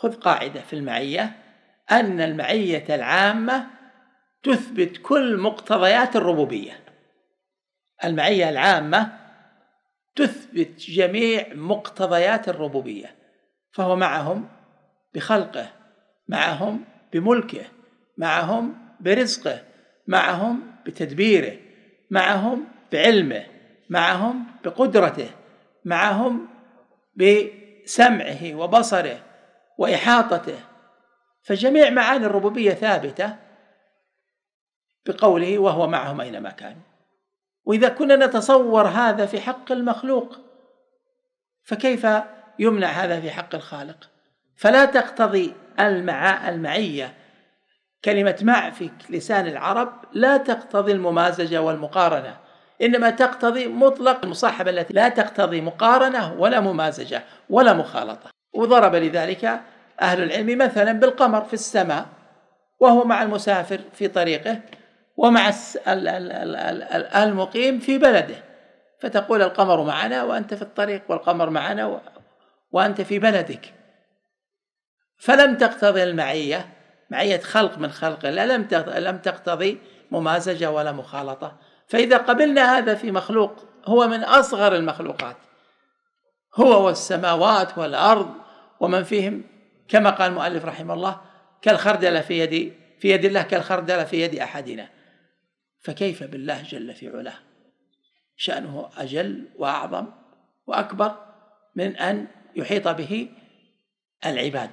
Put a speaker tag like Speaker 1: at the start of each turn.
Speaker 1: خذ قاعدة في المعية أن المعية العامة تثبت كل مقتضيات الربوبية المعية العامة تثبت جميع مقتضيات الربوبية فهو معهم بخلقه معهم بملكه معهم برزقه معهم بتدبيره معهم بعلمه معهم بقدرته معهم بسمعه وبصره وإحاطته فجميع معاني الربوبية ثابتة بقوله وهو معهم أينما كانوا وإذا كنا نتصور هذا في حق المخلوق فكيف يمنع هذا في حق الخالق فلا تقتضي المع المعية كلمة مع في لسان العرب لا تقتضي الممازجة والمقارنة إنما تقتضي مطلق المصاحبة التي لا تقتضي مقارنة ولا ممازجة ولا مخالطة وضرب لذلك أهل العلم مثلا بالقمر في السماء وهو مع المسافر في طريقه ومع المقيم في بلده فتقول القمر معنا وأنت في الطريق والقمر معنا وأنت في بلدك فلم تقتضي المعية معية خلق من خلق الله لم لم تقتضي ممازجة ولا مخالطة فإذا قبلنا هذا في مخلوق هو من أصغر المخلوقات هو والسماوات والأرض ومن فيهم كما قال المؤلف رحمه الله كالخردله في يد في يد الله كالخردله في يد احدنا فكيف بالله جل في علاه شأنه أجل وأعظم وأكبر من أن يحيط به العباد